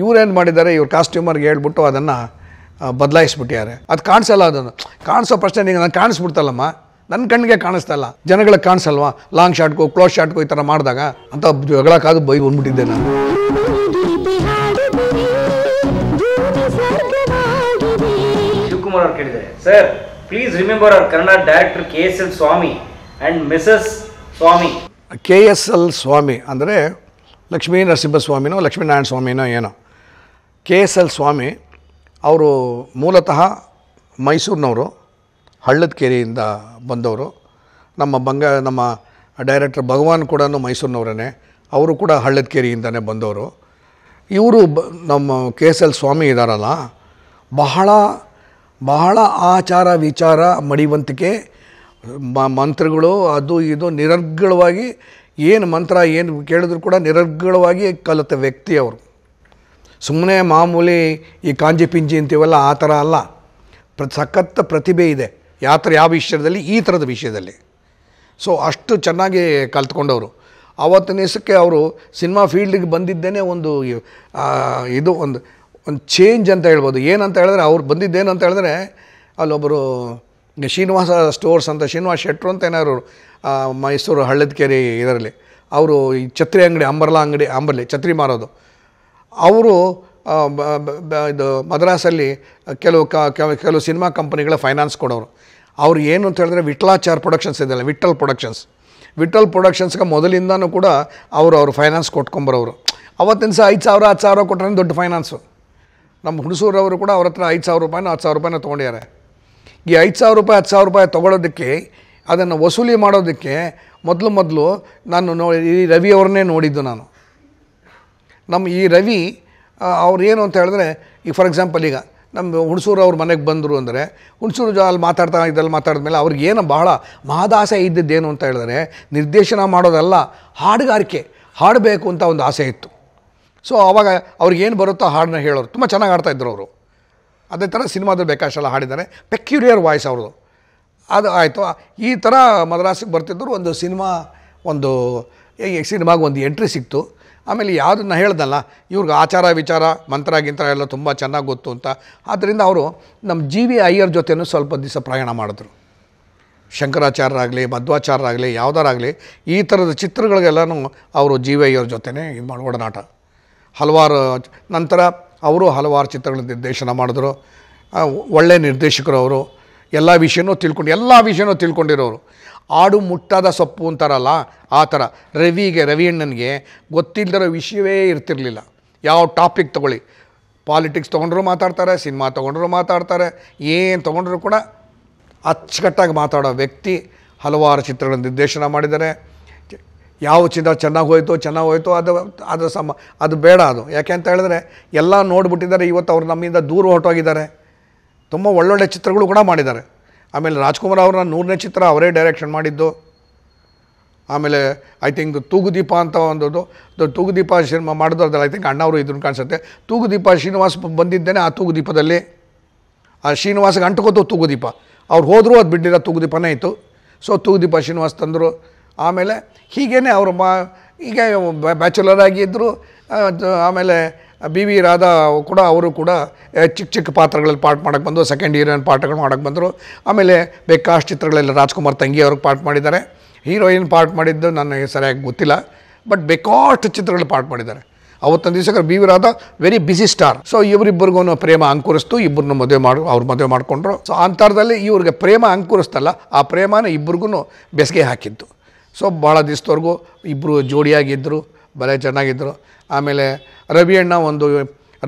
ಇವ್ರೇನು ಮಾಡಿದ್ದಾರೆ ಇವ್ರ ಕಾಸ್ಟ್ಯೂಮರ್ಗೆ ಹೇಳ್ಬಿಟ್ಟು ಅದನ್ನು ಬದಲಾಯಿಸ್ಬಿಟ್ಟಿದ್ದಾರೆ ಅದು ಕಾಣಿಸಲ್ಲ ಅದನ್ನು ಕಾಣಿಸೋ ಪ್ರಶ್ನೆ ನೀವು ನಾನು ಕಾಣಿಸ್ಬಿಡ್ತಲ್ಲಮ್ಮ ನನ್ನ ಕಣ್ಣಿಗೆ ಕಾಣಿಸ್ತಲ್ಲ ಜನಗಳಿಗೆ ಕಾಣಿಸಲ್ವಾ ಲಾಂಗ್ ಶಾಟ್ಗೂ ಕ್ಲೋಸ್ ಶಾಟ್ಗೂ ಈ ಥರ ಮಾಡಿದಾಗ ಅಂತ ಜಗಳಕ್ಕಾದ ಬೈ ಬಂದ್ಬಿಟ್ಟಿದ್ದೆ ನಾನು ಶಿವಕುಮಾರ್ ಕೇಳಿದ್ದಾರೆ sir S L Swamy and Swamy K S L Swamy ಅಂದರೆ ಲಕ್ಷ್ಮೀ ನರಸಿಂಹಸ್ವಾಮಿನೋ ಲಕ್ಷ್ಮೀನಾರಾಯಣ ಸ್ವಾಮಿನೋ ಏನೋ ಕೆ ಎಸ್ ಎಲ್ ಸ್ವಾಮಿ ಅವರು ಮೂಲತಃ ಮೈಸೂರಿನವರು ಹಳ್ಳದ ಬಂದವರು ನಮ್ಮ ಬಂಗ ನಮ್ಮ ಡೈರೆಕ್ಟರ್ ಭಗವಾನ್ ಕೂಡ ಮೈಸೂರಿನವರೇ ಅವರು ಕೂಡ ಹಳ್ಳದ ಬಂದವರು ಇವರು ಬ ನಮ್ಮ ಕೆ ಎಸ್ ಎಲ್ ಸ್ವಾಮಿ ಇದ್ದಾರಲ್ಲ ಬಹಳ ಬಹಳ ಆಚಾರ ವಿಚಾರ ಮಡಿವಂತಿಕೆ ಮ ಮಂತ್ರಗಳು ಅದು ಇದು ನಿರರ್ಗಳವಾಗಿ ಏನು ಮಂತ್ರ ಏನು ಕೇಳಿದ್ರು ಕೂಡ ನಿರರ್ಗಳವಾಗಿ ಕಲಿತ ವ್ಯಕ್ತಿ ಅವರು ಸುಮ್ಮನೆ ಮಾಮೂಲಿ ಈ ಕಾಂಜಿ ಪಿಂಜಿ ಅಂತೀವಲ್ಲ ಆ ಥರ ಅಲ್ಲ ಪ್ರ ಸಖತ್ ಪ್ರತಿಭೆ ಇದೆ ಯಾವ ಥರ ಯಾವ ವಿಷಯದಲ್ಲಿ ಈ ಥರದ ವಿಷಯದಲ್ಲಿ ಸೊ ಅಷ್ಟು ಚೆನ್ನಾಗಿ ಕಲ್ತ್ಕೊಂಡವರು ಆವತ್ತಿನ ದಿವಸಕ್ಕೆ ಅವರು ಸಿನಿಮಾ ಫೀಲ್ಡಿಗೆ ಬಂದಿದ್ದೇನೆ ಒಂದು ಇದು ಒಂದು ಒಂದು ಚೇಂಜ್ ಅಂತ ಹೇಳ್ಬೋದು ಏನಂತ ಹೇಳಿದ್ರೆ ಅವ್ರು ಬಂದಿದ್ದೇನು ಅಂತ ಹೇಳಿದ್ರೆ ಅಲ್ಲೊಬ್ಬರು ಶ್ರೀನಿವಾಸ ಸ್ಟೋರ್ಸ್ ಅಂತ ಶ್ರೀನಿವಾಸ ಶೆಟ್ರು ಅಂತ ಏನಾದ್ರು ಮೈಸೂರು ಹಳ್ಳದ ಕೆರೆ ಇದರಲ್ಲಿ ಅವರು ಈ ಛತ್ರಿ ಅಂಗಡಿ ಅಂಬರ್ಲಾ ಅಂಗಡಿ ಅಂಬರ್ಲಿ ಛತ್ರಿ ಮಾರೋದು ಅವರು ಇದು ಮದ್ರಾಸಲ್ಲಿ ಕೆಲವು ಕ ಕೆಲವು ಸಿನಿಮಾ ಕಂಪ್ನಿಗಳ ಫೈನಾನ್ಸ್ ಕೊಡೋರು ಅವ್ರು ಏನು ಅಂತ ಹೇಳಿದ್ರೆ ವಿಟ್ಲಾಚಾರ್ ಪ್ರೊಡಕ್ಷನ್ಸ್ ಇದೆಯಲ್ಲ ವಿಠಲ್ ಪ್ರೊಡಕ್ಷನ್ಸ್ ವಿಠಲ್ ಪ್ರೊಡಕ್ಷನ್ಸ್ಗೆ ಮೊದಲಿಂದನೂ ಕೂಡ ಅವರು ಅವ್ರು ಫೈನಾನ್ಸ್ ಕೊಟ್ಕೊಂಬರೋರು ಅವತ್ತಿನ ಸಹ ಐದು ಸಾವಿರ ಹತ್ತು ಸಾವಿರ ಕೊಟ್ಟರೆ ದೊಡ್ಡ ಫೈನಾನ್ಸು ನಮ್ಮ ಹುಣಸೂರವರು ಕೂಡ ಅವ್ರ ಹತ್ರ ಐದು ಸಾವಿರ ರೂಪಾಯಿನ ಹತ್ತು ಸಾವಿರ ರೂಪಾಯಿನ ತೊಗೊಂಡಿದ್ದಾರೆ ಈ ಐದು ಸಾವಿರ ರೂಪಾಯಿ ಹತ್ತು ಸಾವಿರ ರೂಪಾಯಿ ತೊಗೊಳೋದಕ್ಕೆ ಅದನ್ನು ವಸೂಲಿ ಮಾಡೋದಕ್ಕೆ ಮೊದಲು ಮೊದಲು ನಾನು ನೋಡಿ ಈ ರವಿಯವ್ರನ್ನೇ ನೋಡಿದ್ದು ನಾನು ನಮ್ಮ ಈ ರವಿ ಅವ್ರು ಏನು ಅಂತ ಹೇಳಿದ್ರೆ ಈಗ ಫಾರ್ ಎಕ್ಸಾಂಪಲ್ ಈಗ ನಮ್ಮ ಹುಣಸೂರು ಅವ್ರ ಮನೆಗೆ ಬಂದರು ಅಂದರೆ ಹುಣಸೂರು ಜ ಅಲ್ಲಿ ಮಾತಾಡ್ತಾ ಇದ್ರಲ್ಲಿ ಮಾತಾಡಿದ್ಮೇಲೆ ಅವ್ರಿಗೆ ಏನು ಬಹಳ ಮಹದಾಸೆ ಇದ್ದದ್ದೇನು ಅಂತ ಹೇಳಿದ್ರೆ ನಿರ್ದೇಶನ ಮಾಡೋದಲ್ಲ ಹಾಡುಗಾರಿಕೆ ಹಾಡಬೇಕು ಅಂತ ಒಂದು ಆಸೆ ಇತ್ತು ಸೊ ಅವಾಗ ಅವ್ರಿಗೇನು ಬರುತ್ತೋ ಹಾಡನ್ನ ಹೇಳೋರು ತುಂಬ ಚೆನ್ನಾಗಿ ಹಾಡ್ತಾ ಇದ್ರು ಅವರು ಅದೇ ಥರ ಸಿನಿಮಾದಲ್ಲಿ ಬೇಕಾಷ್ಟೆಲ್ಲ ಹಾಡಿದ್ದಾರೆ ಪೆಕ್ಯೂರಿಯರ್ ವಾಯ್ಸ್ ಅವ್ರದ್ದು ಅದು ಆಯಿತು ಈ ಥರ ಮದ್ರಾಸಿಗೆ ಬರ್ತಿದ್ದರು ಒಂದು ಸಿನಿಮಾ ಒಂದು ಸಿನಿಮಾಗೆ ಒಂದು ಎಂಟ್ರಿ ಸಿಕ್ತು ಆಮೇಲೆ ಯಾವುದನ್ನ ಹೇಳ್ದಲ್ಲ ಇವ್ರಿಗೆ ಆಚಾರ ವಿಚಾರ ಮಂತ್ರ ಗಿಂತ್ರ ಎಲ್ಲ ತುಂಬ ಚೆನ್ನಾಗಿ ಗೊತ್ತು ಅಂತ ಆದ್ದರಿಂದ ಅವರು ನಮ್ಮ ಜಿ ವಿ ಅಯ್ಯರ್ ಜೊತೆನೂ ಸ್ವಲ್ಪ ದಿವಸ ಪ್ರಯಾಣ ಮಾಡಿದ್ರು ಶಂಕರಾಚಾರ್ಯರಾಗಲಿ ಮಧ್ವಾಚಾರ್ಯರಾಗಲಿ ಯಾವ್ದಾರಾಗಲಿ ಈ ಥರದ ಚಿತ್ರಗಳಿಗೆಲ್ಲನೂ ಅವರು ಜಿ ವಿ ಅಯ್ಯರ್ ಜೊತೆನೇ ಇದು ಮಾಡಿ ಒಡನಾಟ ಹಲವಾರು ನಂತರ ಅವರು ಹಲವಾರು ಚಿತ್ರಗಳ ನಿರ್ದೇಶನ ಮಾಡಿದ್ರು ಒಳ್ಳೆಯ ನಿರ್ದೇಶಕರು ಅವರು ಎಲ್ಲ ವಿಷಯನೂ ತಿಳ್ಕೊಂಡು ಎಲ್ಲ ವಿಷಯನೂ ತಿಳ್ಕೊಂಡಿರೋರು ಆಡು ಮುಟ್ಟಾದ ಸೊಪ್ಪು ಅಂತಾರಲ್ಲ ಆ ಥರ ರವಿಗೆ ರವಿಯಣ್ಣನಿಗೆ ಅಣ್ಣನಿಗೆ ವಿಷಯವೇ ಇರ್ತಿರಲಿಲ್ಲ ಯಾವ ಟಾಪಿಕ್ ತೊಗೊಳ್ಳಿ ಪಾಲಿಟಿಕ್ಸ್ ತೊಗೊಂಡ್ರು ಮಾತಾಡ್ತಾರೆ ಸಿನಿಮಾ ತೊಗೊಂಡ್ರು ಮಾತಾಡ್ತಾರೆ ಏನು ತೊಗೊಂಡ್ರು ಕೂಡ ಅಚ್ಚುಕಟ್ಟಾಗಿ ಮಾತಾಡೋ ವ್ಯಕ್ತಿ ಹಲವಾರು ಚಿತ್ರಗಳ ನಿರ್ದೇಶನ ಮಾಡಿದ್ದಾರೆ ಯಾವ ಚಿತ್ರ ಚೆನ್ನಾಗಿ ಹೋಯಿತು ಚೆನ್ನಾಗಿ ಹೋಯಿತು ಅದು ಅದು ಸಮ ಅದು ಬೇಡ ಅದು ಯಾಕೆ ಅಂತ ಹೇಳಿದ್ರೆ ಎಲ್ಲ ನೋಡಿಬಿಟ್ಟಿದ್ದಾರೆ ಇವತ್ತು ಅವ್ರು ನಮ್ಮಿಂದ ದೂರ ಹೊರಟೋಗಿದ್ದಾರೆ ತುಂಬ ಒಳ್ಳೊಳ್ಳೆ ಚಿತ್ರಗಳು ಕೂಡ ಮಾಡಿದ್ದಾರೆ ಆಮೇಲೆ ರಾಜ್ಕುಮಾರ್ ಅವ್ರನ್ನ ನೂರನೇ ಚಿತ್ರ ಅವರೇ ಡೈರೆಕ್ಷನ್ ಮಾಡಿದ್ದು ಆಮೇಲೆ ಐ ಥಿಂಕ್ ತೂಗುದೀಪ ಅಂತ ಒಂದು ತೂಗುದೀಪ ಸಿನಿಮಾ ಮಾಡಿದ್ರು ಐ ಥಿಂಕ್ ಅಣ್ಣವರು ಇದ್ರು ಕಾಣಿಸುತ್ತೆ ತೂಗುದೀಪ ಶ್ರೀನಿವಾಸ್ ಬಂದಿದ್ದೇನೆ ಆ ತೂಗುದೀಪದಲ್ಲಿ ಆ ಶ್ರೀನಿವಾಸ್ಗೆ ತೂಗು ತೂಗುದೀಪ ಅವ್ರು ಹೋದರೂ ಅದು ಬಿಡ್ಲಿಲ್ಲ ತೂಗುದೀಪನೇ ಇತ್ತು ಸೊ ತೂಗುದೀಪ ಶ್ರೀನಿವಾಸ್ ತಂದರು ಆಮೇಲೆ ಹೀಗೇ ಅವರು ಮಾ ಹೀಗೆ ಬ್ಯಾಚುಲರ್ ಆಗಿದ್ದರು ಆಮೇಲೆ ಬಿ ವಿ ರಾಧಾ ಕೂಡ ಅವರು ಕೂಡ ಚಿಕ್ಕ ಚಿಕ್ಕ ಪಾತ್ರಗಳಲ್ಲಿ ಪಾಠ ಮಾಡೋಕ್ಕೆ ಬಂದರು ಸೆಕೆಂಡ್ ಹೀರೋಯಿನ್ ಪಾಠಗಳು ಮಾಡೋಕ್ಕೆ ಬಂದರು ಆಮೇಲೆ ಬೇಕಾಷ್ಟು ಚಿತ್ರಗಳಲ್ಲಿ ರಾಜ್ಕುಮಾರ್ ತಂಗಿ ಅವ್ರಿಗೆ ಪಾಠ ಮಾಡಿದ್ದಾರೆ ಹೀರೋಯಿನ್ ಪಾಠ ಮಾಡಿದ್ದು ನನಗೆ ಸರಿಯಾಗಿ ಗೊತ್ತಿಲ್ಲ ಬಟ್ ಬೇಕಾಷ್ಟು ಚಿತ್ರಗಳಲ್ಲಿ ಪಾಠ ಮಾಡಿದ್ದಾರೆ ಅವತ್ತೊಂದು ದಿವಸ B V Radha very busy star so ಇವರಿಬ್ಬರಿಗೂ ಪ್ರೇಮ ಅಂಕುರಿಸ್ತು ಇಬ್ಬರನ್ನ ಮದುವೆ ಮಾಡಿ ಅವ್ರು ಮದುವೆ ಮಾಡಿಕೊಂಡ್ರು ಸೊ ಅಂತಾರದಲ್ಲಿ ಇವ್ರಿಗೆ ಪ್ರೇಮ ಅಂಕುರಿಸ್ತಲ್ಲ ಆ ಪ್ರೇಮನ ಇಬ್ಬರಿಗೂ ಬೆಸಿಗೆ ಹಾಕಿದ್ದು ಸೊ ಭಾಳ ದಿವಸದವರೆಗೂ ಇಬ್ಬರು ಜೋಡಿಯಾಗಿದ್ದರು ಬಲೆ ಚೆನ್ನಾಗಿದ್ದರು ಆಮೇಲೆ ರವಿ ಅಣ್ಣ ಒಂದು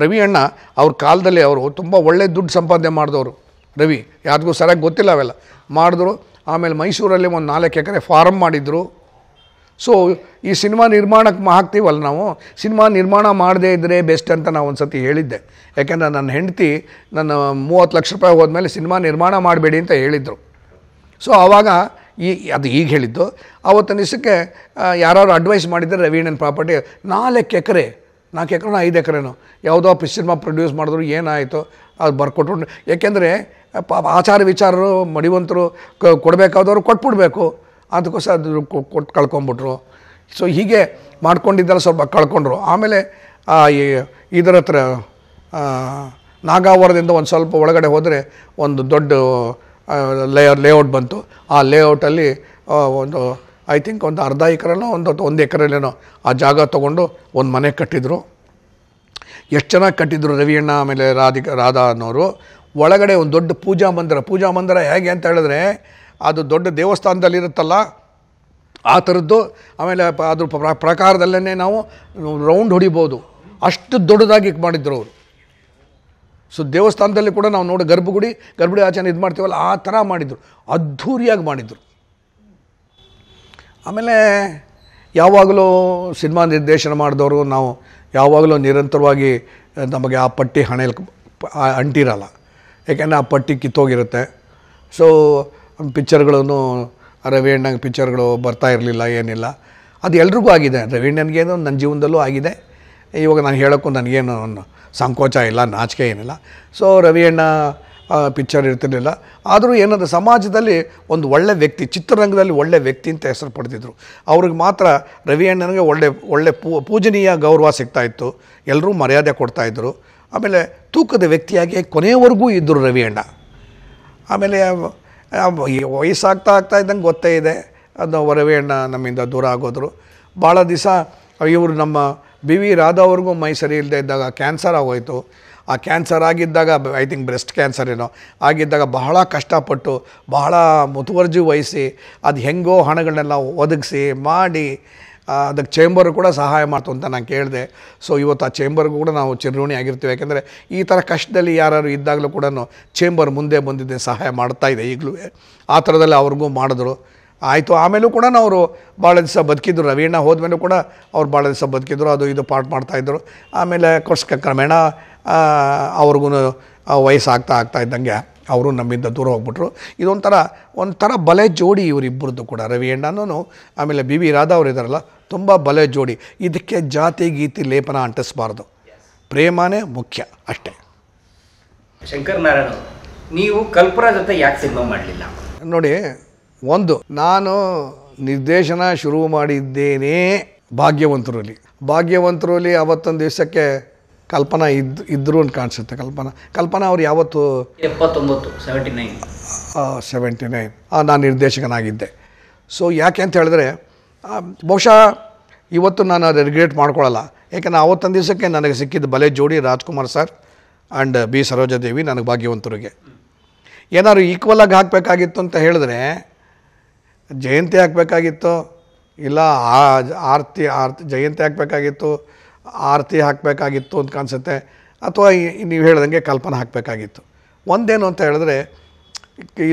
ರವಿ ಅಣ್ಣ ಅವ್ರ ಕಾಲದಲ್ಲಿ ಅವರು ತುಂಬ ಒಳ್ಳೆ ದುಡ್ಡು ಸಂಪಾದನೆ ಮಾಡಿದವರು ರವಿ ಯಾರಿಗೂ ಸರಿಯಾಗಿ ಗೊತ್ತಿಲ್ಲ ಅವೆಲ್ಲ ಮಾಡಿದ್ರು ಆಮೇಲೆ ಮೈಸೂರಲ್ಲಿ ಒಂದು ನಾಲ್ಕು ಎಕರೆ ಫಾರಮ್ ಮಾಡಿದರು ಸೊ ಈ ಸಿನಿಮಾ ನಿರ್ಮಾಣಕ್ಕೆ ಹಾಕ್ತೀವಲ್ಲ ನಾವು ಸಿನಿಮಾ ನಿರ್ಮಾಣ ಮಾಡದೇ ಇದ್ದರೆ ಬೆಸ್ಟ್ ಅಂತ ನಾವು ಒಂದು ಸತಿ ಹೇಳಿದ್ದೆ ಯಾಕೆಂದರೆ ನನ್ನ ಹೆಂಡತಿ ನನ್ನ ಮೂವತ್ತು ಲಕ್ಷ ರೂಪಾಯಿ ಹೋದ್ಮೇಲೆ ಸಿನಿಮಾ ನಿರ್ಮಾಣ ಮಾಡಬೇಡಿ ಅಂತ ಹೇಳಿದರು ಸೊ ಆವಾಗ ಈ ಅದು ಈಗ ಹೇಳಿದ್ದು ಆವತ್ತು ನಿಸಕ್ಕೆ ಯಾರು ಅಡ್ವೈಸ್ ಮಾಡಿದರೆ ರವೀಣನ್ ಪ್ರಾಪರ್ಟಿ ನಾಲ್ಕು ಎಕರೆ ನಾಲ್ಕು ಎಕರೆ ಐದು ಎಕರೆನೋ ಯಾವುದೋ ಸಿನಿಮಾ ಪ್ರೊಡ್ಯೂಸ್ ಮಾಡಿದ್ರು ಏನಾಯಿತು ಅದು ಬರ್ಕೊಟ್ರು ಏಕೆಂದರೆ ಪಾಪ ಆಚಾರ ವಿಚಾರರು ಮಡಿವಂತರು ಕೊಡಬೇಕಾದವರು ಕೊಟ್ಬಿಡ್ಬೇಕು ಅದಕ್ಕೋಸ್ಕರ ಅದು ಕೊಟ್ಟು ಕಳ್ಕೊಂಬಿಟ್ರು ಸೊ ಹೀಗೆ ಮಾಡ್ಕೊಂಡಿದ್ದೆಲ್ಲ ಸ್ವಲ್ಪ ಕಳ್ಕೊಂಡ್ರು ಆಮೇಲೆ ಇದರ ಹತ್ರ ನಾಗಾವರದಿಂದ ಒಂದು ಸ್ವಲ್ಪ ಒಳಗಡೆ ಹೋದರೆ ಒಂದು ದೊಡ್ಡ ಲೇ ಲೇಔಟ್ ಬಂತು ಆ ಲೇಔಟಲ್ಲಿ ಒಂದು ಐ ಥಿಂಕ್ ಒಂದು ಅರ್ಧ ಎಕರೆನೋ ಒಂದು ಒಂದು ಎಕರೆಲೇನೋ ಆ ಜಾಗ ತೊಗೊಂಡು ಒಂದು ಮನೆ ಕಟ್ಟಿದ್ರು ಎಷ್ಟು ಚೆನ್ನಾಗಿ ಕಟ್ಟಿದ್ರು ರವಿಯಣ್ಣ ಆಮೇಲೆ ರಾಧಿಕ ರಾಧಾ ಅನ್ನೋರು ಒಳಗಡೆ ಒಂದು ದೊಡ್ಡ ಪೂಜಾ ಮಂದಿರ ಪೂಜಾ ಮಂದಿರ ಹೇಗೆ ಅಂತ ಹೇಳಿದ್ರೆ ಅದು ದೊಡ್ಡ ದೇವಸ್ಥಾನದಲ್ಲಿರುತ್ತಲ್ಲ ಆ ಥರದ್ದು ಆಮೇಲೆ ಅದ್ರ ಪ್ರಕಾರದಲ್ಲೇ ನಾವು ರೌಂಡ್ ಹೊಡಿಬೋದು ಅಷ್ಟು ದೊಡ್ಡದಾಗಿ ಮಾಡಿದ್ರು ಅವರು ಸೊ ದೇವಸ್ಥಾನದಲ್ಲಿ ಕೂಡ ನಾವು ನೋಡಿ ಗರ್ಭಗುಡಿ ಗರ್ಭಗುಡಿ ಆಚರಣೆ ಇದು ಮಾಡ್ತೀವಲ್ಲ ಆ ಥರ ಮಾಡಿದರು ಅದ್ಧೂರಿಯಾಗಿ ಮಾಡಿದರು ಆಮೇಲೆ ಯಾವಾಗಲೂ ಸಿನಿಮಾ ನಿರ್ದೇಶನ ಮಾಡಿದವರು ನಾವು ಯಾವಾಗಲೂ ನಿರಂತರವಾಗಿ ನಮಗೆ ಆ ಪಟ್ಟಿ ಹಣೆಯಲ್ಲಿ ಅಂಟಿರಲ್ಲ ಯಾಕೆಂದರೆ ಆ ಪಟ್ಟಿ ಕಿತ್ತೋಗಿರುತ್ತೆ ಸೊ ಪಿಕ್ಚರ್ಗಳನ್ನು ರವಿಯಣ್ಣಂಗೆ ಪಿಕ್ಚರ್ಗಳು ಬರ್ತಾ ಇರಲಿಲ್ಲ ಏನಿಲ್ಲ ಅದು ಎಲ್ರಿಗೂ ಆಗಿದೆ ರವೀಣ್ಣನಿಗೇನು ನನ್ನ ಜೀವನದಲ್ಲೂ ಆಗಿದೆ ಇವಾಗ ನಾನು ಹೇಳೋಕ್ಕೂ ನನಗೇನು ಸಂಕೋಚ ಇಲ್ಲ ನಾಚಿಕೆ ಏನಿಲ್ಲ ಸೊ ರವಿಯಣ್ಣ ಪಿಕ್ಚರ್ ಇರ್ತಿರಲಿಲ್ಲ ಆದರೂ ಏನಂದ್ರೆ ಸಮಾಜದಲ್ಲಿ ಒಂದು ಒಳ್ಳೆ ವ್ಯಕ್ತಿ ಚಿತ್ರರಂಗದಲ್ಲಿ ಒಳ್ಳೆ ವ್ಯಕ್ತಿ ಅಂತ ಹೆಸರು ಪಡೆದಿದ್ದರು ಅವ್ರಿಗೆ ಮಾತ್ರ ರವಿ ಅಣ್ಣನಿಗೆ ಒಳ್ಳೆ ಒಳ್ಳೆ ಪೂಜನೀಯ ಗೌರವ ಸಿಗ್ತಾ ಇತ್ತು ಎಲ್ಲರೂ ಮರ್ಯಾದೆ ಕೊಡ್ತಾಯಿದ್ರು ಆಮೇಲೆ ತೂಕದ ವ್ಯಕ್ತಿಯಾಗಿ ಕೊನೆಯವರೆಗೂ ಇದ್ದರು ರವಿ ಅಣ್ಣ ಆಮೇಲೆ ವಯಸ್ಸಾಗ್ತಾ ಆಗ್ತಾ ಇದ್ದಂಗೆ ಗೊತ್ತೇ ಇದೆ ಅದು ರವಿ ಅಣ್ಣ ನಮ್ಮಿಂದ ದೂರ ಆಗೋದ್ರು ಭಾಳ ದಿವಸ ಇವರು ನಮ್ಮ ಬಿ ವಿ ರಾಧಾ ಮೈ ಸರಿ ಇಲ್ಲದೆ ಇದ್ದಾಗ ಕ್ಯಾನ್ಸರ್ ಆಗೋಯಿತು ಆ ಕ್ಯಾನ್ಸರ್ ಆಗಿದ್ದಾಗ ಐ ಥಿಂಕ್ ಬ್ರೆಸ್ಟ್ ಕ್ಯಾನ್ಸರ್ ಏನೋ ಆಗಿದ್ದಾಗ ಬಹಳ ಕಷ್ಟಪಟ್ಟು ಬಹಳ ಮುತುವರ್ಜಿ ವಹಿಸಿ ಅದು ಹೆಂಗೋ ಹಣಗಳನ್ನೆಲ್ಲ ಒದಗಿಸಿ ಮಾಡಿ ಅದಕ್ಕೆ ಚೇಂಬರ್ ಕೂಡ ಸಹಾಯ ಮಾಡ್ತು ಅಂತ ನಾನು ಕೇಳಿದೆ ಸೊ ಇವತ್ತು ಆ ಚೇಂಬರ್ಗೂ ಕೂಡ ನಾವು ಚಿರಋಣಿ ಆಗಿರ್ತೀವಿ ಯಾಕೆಂದರೆ ಈ ಥರ ಕಷ್ಟದಲ್ಲಿ ಯಾರು ಇದ್ದಾಗಲೂ ಕೂಡ ಚೇಂಬರ್ ಮುಂದೆ ಬಂದಿದ್ದೆ ಸಹಾಯ ಮಾಡ್ತಾಯಿದೆ ಈಗಲೂ ಆ ಥರದಲ್ಲಿ ಅವ್ರಿಗೂ ಮಾಡಿದ್ರು ಆಯಿತು ಆಮೇಲೂ ಕೂಡ ಅವರು ಭಾಳ ದಿವಸ ಬದುಕಿದ್ರು ಹೋದ ಮೇಲೂ ಕೂಡ ಅವ್ರು ಭಾಳ ದಿವಸ ಬದುಕಿದ್ರು ಅದು ಇದು ಪಾಠ ಮಾಡ್ತಾಯಿದ್ರು ಆಮೇಲೆ ಕೊಡ್ಸ್ಕ ಕ್ರಮೇಣ ಅವ್ರಿಗೂ ವಯಸ್ಸಾಗ್ತಾ ಆಗ್ತಾ ಇದ್ದಂಗೆ ಅವರು ನಮ್ಮಿಂದ ದೂರ ಹೋಗ್ಬಿಟ್ರು ಇದೊಂಥರ ಒಂಥರ ಬಲೆ ಜೋಡಿ ಇವರಿಬ್ಬರದ್ದು ಕೂಡ ರವಿಯಣ್ಣನೂ ಆಮೇಲೆ ಬಿ ವಿ ರಾಧಾ ಅವರು ಇದ್ದಾರಲ್ಲ ತುಂಬ ಬಲೆ ಜೋಡಿ ಇದಕ್ಕೆ ಜಾತಿ ಗೀತಿ ಲೇಪನ ಅಂಟಿಸ್ಬಾರ್ದು ಪ್ರೇಮನೇ ಮುಖ್ಯ ಅಷ್ಟೇ ಶಂಕರ್ ನಾರಾಯಣ ನೀವು ಕಲ್ಪನಾ ಜೊತೆ ಯಾಕೆ ಸಿನಿಮಾ ಮಾಡಲಿಲ್ಲ ನೋಡಿ ಒಂದು ನಾನು ನಿರ್ದೇಶನ ಶುರು ಮಾಡಿದ್ದೇನೆ ಭಾಗ್ಯವಂತರಲ್ಲಿ ಭಾಗ್ಯವಂತರಲ್ಲಿ ಅವತ್ತೊಂದು ದಿವಸಕ್ಕೆ ಕಲ್ಪನಾ ಇದ್ದು ಇದ್ದರು ಅಂತ ಕಾಣಿಸುತ್ತೆ ಕಲ್ಪನಾ ಕಲ್ಪನಾ ಅವ್ರು ಯಾವತ್ತು ಎಪ್ಪತ್ತೊಂಬತ್ತು ಸೆವೆಂಟಿ ನೈನ್ ಸೆವೆಂಟಿ ನೈನ್ ನಾನು ನಿರ್ದೇಶಕನಾಗಿದ್ದೆ ಸೊ ಯಾಕೆ ಅಂತ ಹೇಳಿದ್ರೆ ಬಹುಶಃ ಇವತ್ತು ನಾನು ಅದು ರಿಗ್ರೆಟ್ ಮಾಡ್ಕೊಳ್ಳಲ್ಲ ಯಾಕೆಂದರೆ ಅವತ್ತೊಂದು ದಿವಸಕ್ಕೆ ನನಗೆ ಸಿಕ್ಕಿದ್ದ ಬಲೆ ಜೋಡಿ Rajkumar sir and B Sarojadevi ನನಗೆ ಭಾಗ್ಯವಂತರಿಗೆ ಏನಾದ್ರು ಈಕ್ವಲಾಗಿ ಹಾಕಬೇಕಾಗಿತ್ತು ಅಂತ ಹೇಳಿದ್ರೆ ಜಯಂತಿ ಹಾಕಬೇಕಾಗಿತ್ತು ಇಲ್ಲ ಆರತಿ ಆರ್ತಿ ಜಯಂತಿ ಹಾಕಬೇಕಾಗಿತ್ತು ಆರತಿ ಹಾಕಬೇಕಾಗಿತ್ತು ಅಂತ ಕಾಣಿಸುತ್ತೆ ಅಥವಾ ನೀವು ಹೇಳ್ದಂಗೆ ಕಲ್ಪನೆ ಹಾಕಬೇಕಾಗಿತ್ತು ಒಂದೇನು ಅಂತ ಹೇಳಿದ್ರೆ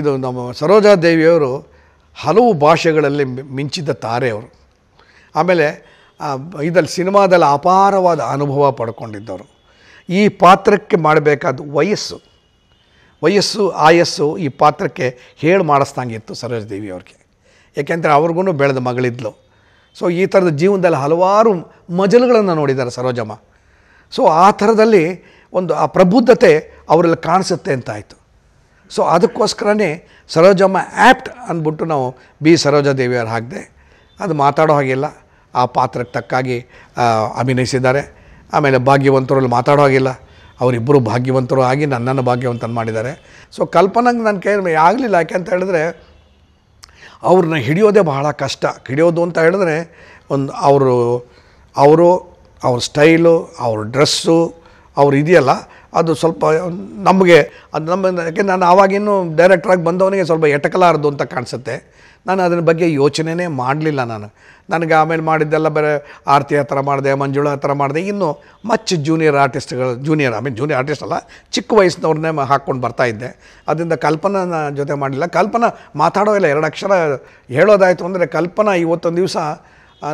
ಇದು ನಮ್ಮ ಸರೋಜಾ ದೇವಿಯವರು ಹಲವು ಭಾಷೆಗಳಲ್ಲಿ ಮಿಂಚಿದ ತಾರೆ ಅವರು ಆಮೇಲೆ ಇದರಲ್ಲಿ ಸಿನಿಮಾದಲ್ಲಿ ಅಪಾರವಾದ ಅನುಭವ ಪಡ್ಕೊಂಡಿದ್ದವರು ಈ ಪಾತ್ರಕ್ಕೆ ಮಾಡಬೇಕಾದ ವಯಸ್ಸು ವಯಸ್ಸು ಆಯಸ್ಸು ಈ ಪಾತ್ರಕ್ಕೆ ಹೇಳಿ ಮಾಡಿಸ್ದಂಗಿತ್ತು ಸರೋಜ ದೇವಿಯವ್ರಿಗೆ ಏಕೆಂದರೆ ಅವ್ರಿಗೂ ಬೆಳೆದ ಮಗಳಿದ್ಲು ಸೊ ಈ ಥರದ ಜೀವನದಲ್ಲಿ ಹಲವಾರು ಮಜಲುಗಳನ್ನು ನೋಡಿದ್ದಾರೆ ಸರೋಜಮ್ಮ ಸೊ ಆ ಥರದಲ್ಲಿ ಒಂದು ಆ ಪ್ರಬುದ್ಧತೆ ಅವರಲ್ಲಿ ಕಾಣಿಸುತ್ತೆ ಅಂತಾಯಿತು ಸೊ ಅದಕ್ಕೋಸ್ಕರನೇ ಸರೋಜಮ್ಮ ಆ್ಯಪ್ಟ್ ಅಂದ್ಬಿಟ್ಟು ನಾವು ಬಿ ಸರೋಜಾದೇವಿಯವ್ರು ಹಾಕಿದೆ ಅದು ಮಾತಾಡೋ ಹಾಗಿಲ್ಲ ಆ ಪಾತ್ರಕ್ಕೆ ತಕ್ಕಾಗಿ ಅಭಿನಯಿಸಿದ್ದಾರೆ ಆಮೇಲೆ ಭಾಗ್ಯವಂತರಲ್ಲಿ ಮಾತಾಡೋ ಹಾಗಿಲ್ಲ ಅವರಿಬ್ಬರು ಭಾಗ್ಯವಂತರು ಆಗಿ ನನ್ನನ್ನು ಭಾಗ್ಯವಂತನ ಮಾಡಿದ್ದಾರೆ ಸೊ ಕಲ್ಪನಂಗೆ ನನ್ನ ಕೈ ಆಗಲಿಲ್ಲ ಯಾಕೆ ಅಂತ ಹೇಳಿದ್ರೆ ಅವ್ರನ್ನ ಹಿಡಿಯೋದೇ ಬಹಳ ಕಷ್ಟ ಹಿಡಿಯೋದು ಅಂತ ಹೇಳಿದ್ರೆ ಒಂದು ಅವರು ಅವರು ಅವ್ರ ಸ್ಟೈಲು ಅವ್ರ ಡ್ರೆಸ್ಸು ಅವ್ರು ಇದೆಯಲ್ಲ ಅದು ಸ್ವಲ್ಪ ನಮಗೆ ಅದು ನಮ್ಮ ಯಾಕೆ ನಾನು ಆವಾಗಿನ್ನೂ ಡೈರೆಕ್ಟ್ರಾಗಿ ಬಂದವನಿಗೆ ಸ್ವಲ್ಪ ಎಟಕಲಾರದು ಅಂತ ಕಾಣಿಸುತ್ತೆ ನಾನು ಅದ್ರ ಬಗ್ಗೆ ಯೋಚನೆನೇ ಮಾಡಲಿಲ್ಲ ನಾನು ನನಗೆ ಆಮೇಲೆ ಮಾಡಿದ್ದೆಲ್ಲ ಬೇರೆ ಆರತಿ ಆ ಥರ ಮಾಡಿದೆ ಮಂಜುಳ ಆ ಥರ ಮಾಡಿದೆ ಇನ್ನು ಮಚ್ಚು ಜೂನಿಯರ್ ಆರ್ಟಿಸ್ಟ್ಗಳು junior I mean junior artist ಅಲ್ಲ ಚಿಕ್ಕ ವಯಸ್ಸಿನವ್ರನ್ನೇ ಹಾಕ್ಕೊಂಡು ಬರ್ತಾಯಿದ್ದೆ ಅದರಿಂದ ಕಲ್ಪನಾ ಜೊತೆ ಮಾಡಲಿಲ್ಲ ಕಲ್ಪನಾ ಮಾತಾಡೋ ಇಲ್ಲ ಎರಡು ಅಕ್ಷರ ಹೇಳೋದಾಯಿತು ಅಂದರೆ ಕಲ್ಪನಾ ಇವತ್ತೊಂದು ದಿವಸ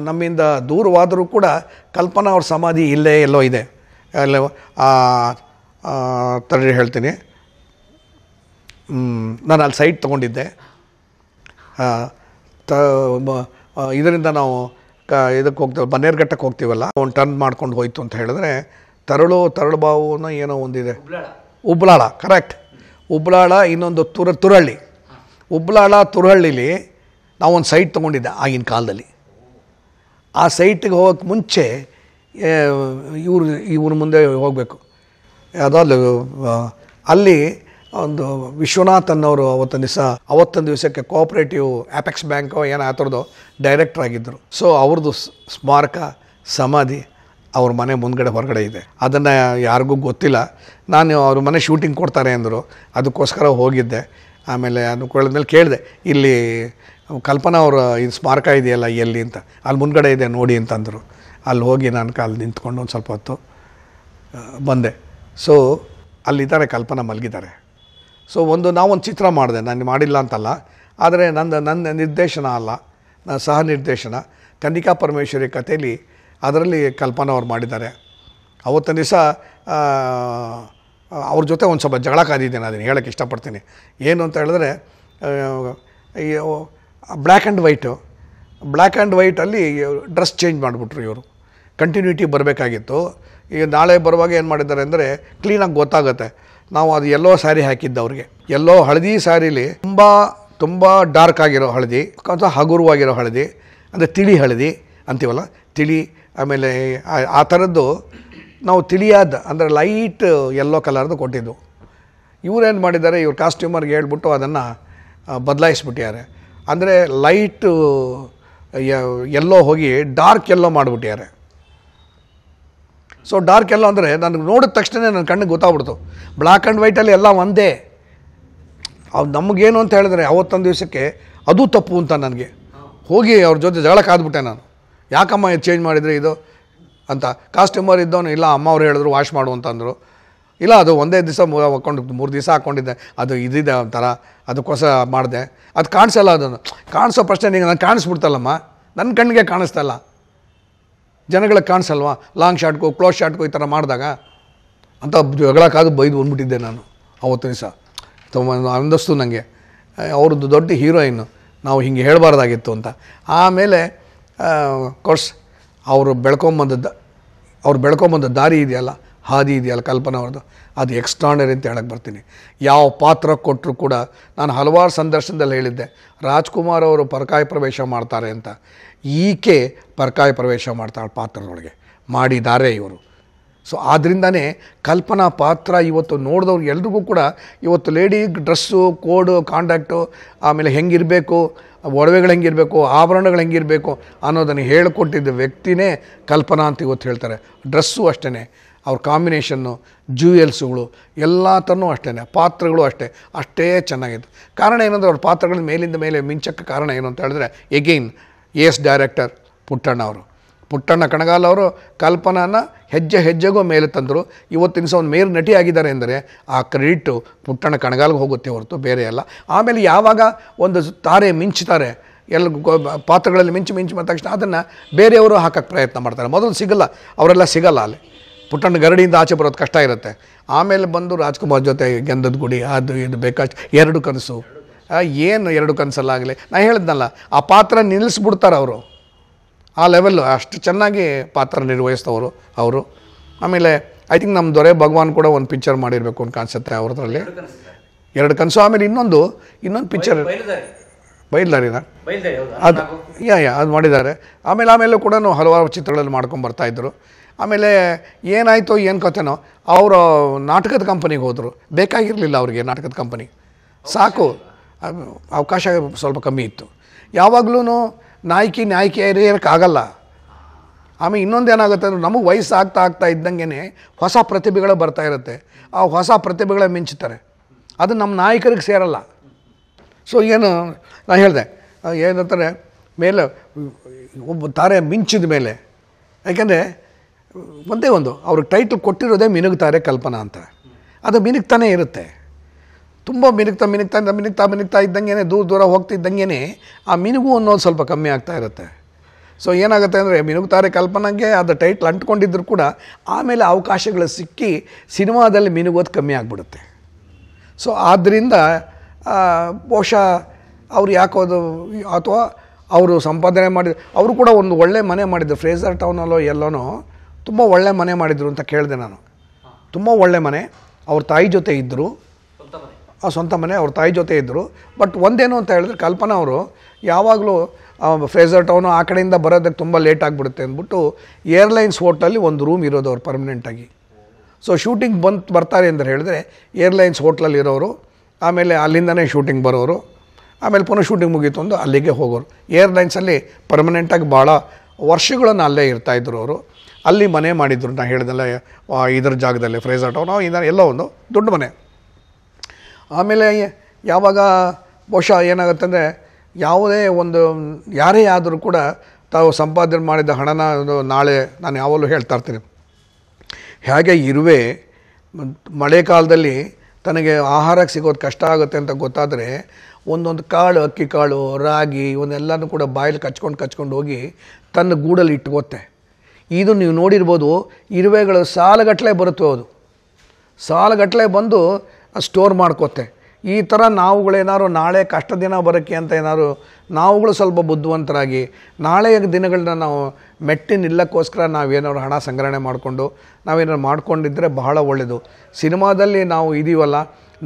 ನಮ್ಮಿಂದ ದೂರವಾದರೂ ಕೂಡ ಕಲ್ಪನಾ ಅವ್ರ ಸಮಾಧಿ ಇಲ್ಲೇ ಎಲ್ಲೋ ಇದೆ ಎಲ್ಲೋ ತರ ಹೇಳ್ತೀನಿ ನಾನು ಅಲ್ಲಿ ಸೈಟ್ ತೊಗೊಂಡಿದ್ದೆ ತ ಇದರಿಂದ ನಾವು ಕ ಇದಕ್ಕೆ ಹೋಗ್ತೇವೆ ಬನ್ನೇರ್ಘಟ್ಟಕ್ಕೆ ಹೋಗ್ತೀವಲ್ಲ ಒಂದು ಟರ್ನ್ ಮಾಡ್ಕೊಂಡು ಹೋಯ್ತು ಅಂತ ಹೇಳಿದ್ರೆ ತರಳು ಬಾವುನ ಏನೋ ಒಂದಿದೆ ಉಬ್ಳಾಳ ಕರೆಕ್ಟ್ ಉಬ್ಳಾಳ ಇನ್ನೊಂದು ತುರ ತುರಳ್ಳಿ ಉಬ್ಳಾಳ ತುರಳ್ಳಿಲಿ ನಾವು ಒಂದು ಸೈಟ್ ತೊಗೊಂಡಿದ್ದೆ ಆಗಿನ ಕಾಲದಲ್ಲಿ ಆ ಸೈಟಿಗೆ ಹೋಗೋಕ್ಕೆ ಮುಂಚೆ ಇವ್ರ ಇವ್ರ ಮುಂದೆ ಹೋಗಬೇಕು ಯಾವುದಾದ್ರು ಅಲ್ಲಿ ಒಂದು ವಿಶ್ವನಾಥ್ ಅವರು ಅವತ್ತೊಂದು ದಿವಸ ಅವತ್ತೊಂದು ದಿವಸಕ್ಕೆ ಕೋಆಪ್ರೇಟಿವ್ ಆ್ಯಪೆಕ್ಸ್ ಬ್ಯಾಂಕು ಏನೋ ಆ ಥರದ್ದು ಡೈರೆಕ್ಟ್ರ್ ಆಗಿದ್ದರು ಸೊ ಅವ್ರದ್ದು ಸ್ಮಾರಕ ಸಮಾಧಿ ಅವ್ರ ಮನೆ ಮುಂದ್ಗಡೆ ಹೊರಗಡೆ ಇದೆ ಅದನ್ನು ಯಾರಿಗೂ ಗೊತ್ತಿಲ್ಲ ನಾನು ಅವ್ರ ಮನೆ ಶೂಟಿಂಗ್ ಕೊಡ್ತಾರೆ ಅಂದರು ಅದಕ್ಕೋಸ್ಕರ ಹೋಗಿದ್ದೆ ಆಮೇಲೆ ಅದು ಮೇಲೆ ಕೇಳಿದೆ ಇಲ್ಲಿ ಕಲ್ಪನಾ ಅವರು ಇದು ಸ್ಮಾರಕ ಇದೆಯಲ್ಲ ಎಲ್ಲಿ ಅಂತ ಅಲ್ಲಿ ಮುಂದ್ಗಡೆ ಇದೆ ನೋಡಿ ಅಂತಂದರು ಅಲ್ಲಿ ಹೋಗಿ ನಾನು ಕಾಲು ನಿಂತ್ಕೊಂಡು ಒಂದು ಸ್ವಲ್ಪ ಹೊತ್ತು ಬಂದೆ ಸೊ ಅಲ್ಲಿದ್ದಾರೆ ಕಲ್ಪನಾ ಮಲಗಿದ್ದಾರೆ ಸೊ ಒಂದು ನಾವೊಂದು ಚಿತ್ರ ಮಾಡಿದೆ ನಾನು ಮಾಡಿಲ್ಲ ಅಂತಲ್ಲ ಆದರೆ ನನ್ನ ನನ್ನ ನಿರ್ದೇಶನ ಅಲ್ಲ ನನ್ನ ಸಹ ನಿರ್ದೇಶನ ಕನ್ನಿಕಾ ಪರಮೇಶ್ವರಿ ಕಥೆಯಲ್ಲಿ ಅದರಲ್ಲಿ ಕಲ್ಪನಾ ಅವ್ರು ಮಾಡಿದ್ದಾರೆ ಅವತ್ತಿನ ದಿವಸ ಅವ್ರ ಜೊತೆ ಒಂದು ಸ್ವಲ್ಪ ಜಗಳ ಕಾದಿದ್ದೇನೆ ಅದನ್ನು ಹೇಳೋಕ್ಕೆ ಇಷ್ಟಪಡ್ತೀನಿ ಏನು ಅಂತ ಹೇಳಿದ್ರೆ black and white black and ವೈಟಲ್ಲಿ ಡ್ರೆಸ್ ಚೇಂಜ್ ಮಾಡಿಬಿಟ್ರು ಇವರು ಕಂಟಿನ್ಯೂಟಿ ಬರಬೇಕಾಗಿತ್ತು ಈಗ ನಾಳೆ ಬರುವಾಗ ಏನು ಮಾಡಿದ್ದಾರೆ ಅಂದರೆ ಕ್ಲೀನಾಗಿ ಗೊತ್ತಾಗುತ್ತೆ ನಾವು ಅದು ಎಲ್ಲೋ ಸ್ಯಾರಿ ಹಾಕಿದ್ದು ಅವ್ರಿಗೆ ಎಲ್ಲೋ ಹಳದಿ ಸ್ಯಾರೀಲಿ ತುಂಬ ತುಂಬ ಡಾರ್ಕ್ ಆಗಿರೋ ಹಳದಿ ಅಥವಾ ಹಗುರವಾಗಿರೋ ಹಳದಿ ಅಂದರೆ ತಿಳಿ ಹಳದಿ ಅಂತೀವಲ್ಲ ತಿಳಿ ಆಮೇಲೆ ಆ ಥರದ್ದು ನಾವು ತಿಳಿಯಾದ ಅಂದರೆ ಲೈಟ್ ಎಲ್ಲೋ ಕಲರ್ದು ಕೊಟ್ಟಿದ್ದು ಇವರೇನು ಮಾಡಿದ್ದಾರೆ ಇವ್ರ ಕಾಸ್ಟ್ಯೂಮರ್ಗೆ ಹೇಳ್ಬಿಟ್ಟು ಅದನ್ನು ಬದಲಾಯಿಸ್ಬಿಟ್ಟಿದ್ದಾರೆ ಅಂದರೆ ಲೈಟು ಎಲ್ಲೋ ಹೋಗಿ ಡಾರ್ಕ್ ಎಲ್ಲೋ ಮಾಡಿಬಿಟ್ಟಿದ್ದಾರೆ ಸೊ ಡಾರ್ಕ್ ಎಲ್ಲ ಅಂದರೆ ನನಗೆ ನೋಡಿದ ತಕ್ಷಣ ನನ್ನ ಕಣ್ಣಿಗೆ ಗೊತ್ತಾಗ್ಬಿಡ್ತು ಬ್ಲ್ಯಾಕ್ ಆ್ಯಂಡ್ ವೈಟಲ್ಲಿ ಎಲ್ಲ ಒಂದೇ ಅವ್ರು ನಮಗೇನು ಅಂತ ಹೇಳಿದ್ರೆ ಅವತ್ತೊಂದು ದಿವಸಕ್ಕೆ ಅದು ತಪ್ಪು ಅಂತ ನನಗೆ ಹೋಗಿ ಅವ್ರ ಜೊತೆ ಜಗಳ ಕಾದ್ಬಿಟ್ಟೆ ನಾನು ಯಾಕಮ್ಮ ಇದು ಚೇಂಜ್ ಮಾಡಿದರೆ ಇದು ಅಂತ ಕಾಸ್ಟ್ಯೂಮರ್ ಇದ್ದವನು ಇಲ್ಲ ಅಮ್ಮ ಅವ್ರು ಹೇಳಿದ್ರು ವಾಶ್ ಮಾಡು ಅಂತಂದರು ಇಲ್ಲ ಅದು ಒಂದೇ ದಿವಸ ಹಾಕ್ಕೊಂಡು ಮೂರು ದಿವಸ ಹಾಕ್ಕೊಂಡಿದ್ದೆ ಅದು ಇದಿದೆ ಒಂಥರ ಅದಕ್ಕೋಸ ಮಾಡಿದೆ ಅದು ಕಾಣಿಸಲ್ಲ ಅದನ್ನು ಕಾಣಿಸೋ ಪ್ರಶ್ನೆ ನೀವು ನಾನು ಕಾಣಿಸ್ಬಿಡ್ತಲ್ಲಮ್ಮ ನನ್ನ ಕಣ್ಣಿಗೆ ಕಾಣಿಸ್ತಲ್ಲ ಜನಗಳಿಗೆ ಕಾಣಿಸಲ್ವಾ ಲಾಂಗ್ ಶಾಟ್ಗೋ ಕ್ಲೋಸ್ ಶಾಟ್ಗೋ ಈ ಥರ ಮಾಡಿದಾಗ ಅಂತ ಜಗಳಕ್ಕಾಗ ಬೈದು ಬಂದ್ಬಿಟ್ಟಿದ್ದೆ ನಾನು ಅವತ್ತು ದಿವಸ ತುಂಬ ಅಂದಸ್ತು ನನಗೆ ಅವ್ರದ್ದು ದೊಡ್ಡ ಹೀರೋಯಿನ್ನು ನಾವು ಹಿಂಗೆ ಹೇಳಬಾರ್ದಾಗಿತ್ತು ಅಂತ ಆಮೇಲೆ ಕೋರ್ಸ್ ಅವರು ಬೆಳ್ಕೊಂಬಂದದ್ದು ಅವ್ರು ಬೆಳ್ಕೊಂಬಂದ ದಾರಿ ಇದೆಯಲ್ಲ ಹಾದಿ ಇದೆಯಲ್ಲ ಕಲ್ಪನಾ ಅವ್ರದ್ದು ಅದು ಎಕ್ಸ್ಟ್ರಾಂಡರಿ ಅಂತ ಹೇಳಕ್ಕೆ ಬರ್ತೀನಿ ಯಾವ ಪಾತ್ರ ಕೊಟ್ಟರು ಕೂಡ ನಾನು ಹಲವಾರು ಸಂದರ್ಶನದಲ್ಲಿ ಹೇಳಿದ್ದೆ ರಾಜ್ಕುಮಾರ್ ಅವರು ಪರಕಾಯ ಪ್ರವೇಶ ಮಾಡ್ತಾರೆ ಅಂತ ಈಕೆ ಪರಕಾಯ ಪ್ರವೇಶ ಮಾಡ್ತಾಳೆ ಪಾತ್ರದೊಳಗೆ ಮಾಡಿದ್ದಾರೆ ಇವರು ಸೊ ಆದ್ದರಿಂದನೇ ಕಲ್ಪನಾ ಪಾತ್ರ ಇವತ್ತು ನೋಡಿದವ್ರು ಎಲ್ರಿಗೂ ಕೂಡ ಇವತ್ತು ಲೇಡಿ ಡ್ರೆಸ್ಸು ಕೋಡು ಕಾಂಟ್ಯಾಕ್ಟು ಆಮೇಲೆ ಹೆಂಗಿರಬೇಕು ಒಡವೆಗಳು ಹೆಂಗಿರಬೇಕು ಆಭರಣಗಳು ಹೆಂಗಿರಬೇಕು ಅನ್ನೋದನ್ನು ಹೇಳಿಕೊಟ್ಟಿದ್ದ ವ್ಯಕ್ತಿನೇ ಕಲ್ಪನಾ ಅಂತ ಇವತ್ತು ಹೇಳ್ತಾರೆ ಡ್ರೆಸ್ಸು ಅಷ್ಟೇ ಅವ್ರ ಕಾಂಬಿನೇಷನ್ನು ಜೂಯಲ್ಸ್ಗಳು ಎಲ್ಲ ಥರನೂ ಅಷ್ಟೇ ಪಾತ್ರಗಳು ಅಷ್ಟೇ ಅಷ್ಟೇ ಚೆನ್ನಾಗಿತ್ತು ಕಾರಣ ಏನಂದರೆ ಅವ್ರ ಪಾತ್ರಗಳ ಮೇಲಿಂದ ಮೇಲೆ ಮಿಂಚಕ್ಕೆ ಕಾರಣ ಏನು ಅಂತ ಹೇಳಿದ್ರೆ ಎಗೈನ್ ಎಸ್ ಡೈರೆಕ್ಟರ್ ಪುಟ್ಟಣ್ಣ ಅವರು ಪುಟ್ಟಣ್ಣ ಕಣಗಾಲ್ ಅವರು ಕಲ್ಪನಾನ ಹೆಜ್ಜೆ ಹೆಜ್ಜೆಗೂ ಮೇಲೆ ತಂದರು ಇವತ್ತಿನ ಸಹ ಒಂದು ಮೇರು ನಟಿ ಆಗಿದ್ದಾರೆ ಅಂದರೆ ಆ ಕ್ರೆಡಿಟ್ಟು ಪುಟ್ಟಣ್ಣ ಕಣಗಾಲ್ಗೆ ಹೋಗುತ್ತೆ ಹೊರತು ಬೇರೆ ಅಲ್ಲ ಆಮೇಲೆ ಯಾವಾಗ ಒಂದು ತಾರೆ ಮಿಂಚ್ತಾರೆ ಎಲ್ಲ ಪಾತ್ರಗಳಲ್ಲಿ ಮಿಂಚು ಮಿಂಚು ಮಾಡಿದ ತಕ್ಷಣ ಅದನ್ನು ಬೇರೆಯವರು ಹಾಕೋಕ್ಕೆ ಪ್ರಯತ್ನ ಮಾಡ್ತಾರೆ ಮೊದಲು ಸಿಗಲ್ಲ ಅವರೆಲ್ಲ ಸಿಗಲ್ಲ ಅಲ್ಲಿ ಪುಟ್ಟಣ್ಣ ಗರಡಿಯಿಂದ ಆಚೆ ಬರೋದು ಕಷ್ಟ ಇರುತ್ತೆ ಆಮೇಲೆ ಬಂದು ರಾಜ್ಕುಮಾರ್ ಜೊತೆ ಗೆಂದದ ಗುಡಿ ಅದು ಇದು ಬೇಕಾಷ್ಟು ಎರಡು ಕನಸು ಏನು ಎರಡು ಕನಸಲ್ಲಾಗಲಿ ನಾನು ಹೇಳಿದ್ನಲ್ಲ ಆ ಪಾತ್ರ ನಿಲ್ಲಿಸ್ಬಿಡ್ತಾರೆ ಅವರು ಆ ಲೆವೆಲ್ಲು ಅಷ್ಟು ಚೆನ್ನಾಗಿ ಪಾತ್ರ ನಿರ್ವಹಿಸ್ತವರು ಅವರು ಆಮೇಲೆ ಐ ಥಿಂಕ್ ನಮ್ಮ ದೊರೆ ಭಗವಾನ್ ಕೂಡ ಒಂದು ಪಿಕ್ಚರ್ ಮಾಡಿರಬೇಕು ಅಂತ ಕಾಣಿಸುತ್ತೆ ಅವ್ರದ್ರಲ್ಲಿ ಎರಡು ಕನಸು ಆಮೇಲೆ ಇನ್ನೊಂದು ಇನ್ನೊಂದು ಪಿಕ್ಚರ್ ಬೈಲ್ದಾರಿನ ಅದು ಯಾ ಯಾ ಅದು ಮಾಡಿದ್ದಾರೆ ಆಮೇಲೆ ಆಮೇಲೆ ಕೂಡ ಹಲವಾರು ಚಿತ್ರಗಳಲ್ಲಿ ಮಾಡ್ಕೊಂಡು ಬರ್ತಾಯಿದ್ರು ಆಮೇಲೆ ಏನಾಯಿತು ಏನು ಕತೆನೋ ಅವರು ನಾಟಕದ ಕಂಪನಿಗೆ ಹೋದರು ಬೇಕಾಗಿರಲಿಲ್ಲ ಅವರಿಗೆ ನಾಟಕದ ಕಂಪನಿ ಸಾಕು ಅವಕಾಶ ಸ್ವಲ್ಪ ಕಮ್ಮಿ ಇತ್ತು ಯಾವಾಗಲೂ ನಾಯಕಿ ನಾಯಕಿ ಇರೋಕ್ಕಾಗಲ್ಲ ಆಮೇಲೆ ಇನ್ನೊಂದು ಏನಾಗುತ್ತೆ ಅಂದ್ರೆ ನಮಗೆ ವಯಸ್ಸು ಆಗ್ತಾ ಆಗ್ತಾ ಇದ್ದಂಗೆ ಹೊಸ ಪ್ರತಿಭೆಗಳು ಬರ್ತಾ ಇರುತ್ತೆ ಆ ಹೊಸ ಪ್ರತಿಭೆಗಳ ಮಿಂಚುತ್ತಾರೆ ಅದು ನಮ್ಮ ನಾಯಕರಿಗೆ ಸೇರಲ್ಲ ಸೊ ಏನು ನಾನು ಹೇಳಿದೆ ಏನಂತಾರೆ ಮೇಲೆ ಒಬ್ಬ ತಾರೆ ಮಿಂಚಿದ ಮೇಲೆ ಯಾಕೆಂದರೆ ಒಂದೇ ಒಂದು ಅವ್ರಿಗೆ ಟೈಟ್ಲ್ ಕೊಟ್ಟಿರೋದೇ ಮಿನುಗ್ತಾರೆ ಕಲ್ಪನಾ ಅಂತ ಅದು ಮಿನುಗ್ತಾನೆ ಇರುತ್ತೆ ತುಂಬ ಮಿನುಗ್ತಾ ಮಿನುಗ್ತಾ ಮಿನುಗ್ತಾ ಮಿನುಗ್ತಾ ಇದ್ದಂಗೆ ದೂರ ದೂರ ಹೋಗ್ತಿದ್ದಂಗೆ ಆ ಮಿನುಗು ಅನ್ನೋದು ಸ್ವಲ್ಪ ಕಮ್ಮಿ ಆಗ್ತಾ ಇರುತ್ತೆ ಸೊ ಏನಾಗುತ್ತೆ ಅಂದರೆ ಮಿನುಗ್ತಾರೆ ಕಲ್ಪನಾಗೆ ಅದು ಟೈಟ್ಲ್ ಅಂಟ್ಕೊಂಡಿದ್ರು ಕೂಡ ಆಮೇಲೆ ಅವಕಾಶಗಳು ಸಿಕ್ಕಿ ಸಿನಿಮಾದಲ್ಲಿ ಮಿನುಗೋದು ಕಮ್ಮಿ ಆಗ್ಬಿಡುತ್ತೆ ಸೊ ಆದ್ದರಿಂದ ಬಹುಶಃ ಅವ್ರು ಯಾಕೋದು ಅಥವಾ ಅವರು ಸಂಪಾದನೆ ಮಾಡಿದ ಅವರು ಕೂಡ ಒಂದು ಒಳ್ಳೆ ಮನೆ ಮಾಡಿದ್ದು ಫ್ರೇಜರ್ ಟೌನಲ್ಲೋ ಎಲ್ಲೋ ತುಂಬ ಒಳ್ಳೆ ಮನೆ ಮಾಡಿದರು ಅಂತ ಕೇಳಿದೆ ನಾನು ತುಂಬ ಒಳ್ಳೆ ಮನೆ ಅವ್ರ ತಾಯಿ ಜೊತೆ ಇದ್ದರು ಸ್ವಂತ ಮನೆ ಅವ್ರ ತಾಯಿ ಜೊತೆ ಇದ್ದರು ಬಟ್ ಒಂದೇನು ಅಂತ ಹೇಳಿದ್ರೆ ಕಲ್ಪನಾ ಅವರು ಯಾವಾಗಲೂ ಫ್ರೇಸರ್ ಟೌನು ಆ ಕಡೆಯಿಂದ ಬರೋದಕ್ಕೆ ತುಂಬ ಲೇಟ್ ಆಗಿಬಿಡುತ್ತೆ ಅಂದ್ಬಿಟ್ಟು ಏರ್ಲೈನ್ಸ್ ಹೋಟ್ಲಲ್ಲಿ ಒಂದು ರೂಮ್ ಇರೋದು ಅವ್ರು ಪರ್ಮನೆಂಟಾಗಿ ಸೊ ಶೂಟಿಂಗ್ ಬಂದು ಬರ್ತಾರೆ ಅಂತ ಹೇಳಿದ್ರೆ ಏರ್ಲೈನ್ಸ್ ಹೋಟ್ಲಲ್ಲಿ ಇರೋರು ಆಮೇಲೆ ಅಲ್ಲಿಂದನೇ ಶೂಟಿಂಗ್ ಬರೋರು ಆಮೇಲೆ ಪುನಃ ಶೂಟಿಂಗ್ ಮುಗೀತು ಅಂದು ಅಲ್ಲಿಗೆ ಹೋಗೋರು ಏರ್ಲೈನ್ಸಲ್ಲಿ ಪರ್ಮನೆಂಟಾಗಿ ಭಾಳ ವರ್ಷಗಳನ್ನು ಅಲ್ಲೇ ಇರ್ತಾಯಿದ್ರು ಅವರು ಅಲ್ಲಿ ಮನೆ ಮಾಡಿದ್ರು ನಾನು ಹೇಳಿದಲ್ಲ ಇದ್ರ ಜಾಗದಲ್ಲಿ ಫ್ರೇಜರ್ ನಾವು ಇದರ ಎಲ್ಲ ಒಂದು ದೊಡ್ಡ ಮನೆ ಆಮೇಲೆ ಯಾವಾಗ ಬಹುಶಃ ಅಂದರೆ ಯಾವುದೇ ಒಂದು ಯಾರೇ ಆದರೂ ಕೂಡ ತಾವು ಸಂಪಾದನೆ ಮಾಡಿದ ಹಣನ ನಾಳೆ ನಾನು ಯಾವಾಗಲೂ ಹೇಳ್ತಾ ಇರ್ತೀನಿ ಹೇಗೆ ಇರುವೆ ಮಳೆಗಾಲದಲ್ಲಿ ತನಗೆ ಆಹಾರಕ್ಕೆ ಸಿಗೋದು ಕಷ್ಟ ಆಗುತ್ತೆ ಅಂತ ಗೊತ್ತಾದರೆ ಒಂದೊಂದು ಕಾಳು ಅಕ್ಕಿ ಕಾಳು ರಾಗಿ ಇವನ್ನೆಲ್ಲನೂ ಕೂಡ ಬಾಯಲ್ಲಿ ಕಚ್ಕೊಂಡು ಕಚ್ಕೊಂಡು ಹೋಗಿ ತನ್ನ ಗೂಡಲ್ಲಿ ಇಟ್ಕೋತ್ತೆ ಇದು ನೀವು ನೋಡಿರ್ಬೋದು ಇರುವೆಗಳು ಸಾಲಗಟ್ಟಲೆ ಬರುತ್ತೆ ಅದು ಸಾಲಗಟ್ಟಲೆ ಬಂದು ಸ್ಟೋರ್ ಮಾಡ್ಕೋತೆ ಈ ಥರ ನಾವುಗಳೇನಾದ್ರು ನಾಳೆ ಕಷ್ಟ ದಿನ ಬರೋಕ್ಕೆ ಅಂತ ಏನಾದ್ರು ನಾವುಗಳು ಸ್ವಲ್ಪ ಬುದ್ಧಿವಂತರಾಗಿ ನಾಳೆಯ ದಿನಗಳನ್ನ ನಾವು ಮೆಟ್ಟಿ ನಿಲ್ಲಕ್ಕೋಸ್ಕರ ನಾವೇನಾದ್ರು ಹಣ ಸಂಗ್ರಹಣೆ ಮಾಡಿಕೊಂಡು ನಾವೇನಾದ್ರು ಮಾಡ್ಕೊಂಡಿದ್ದರೆ ಬಹಳ ಒಳ್ಳೆಯದು ಸಿನಿಮಾದಲ್ಲಿ ನಾವು ಇದೀವಲ್ಲ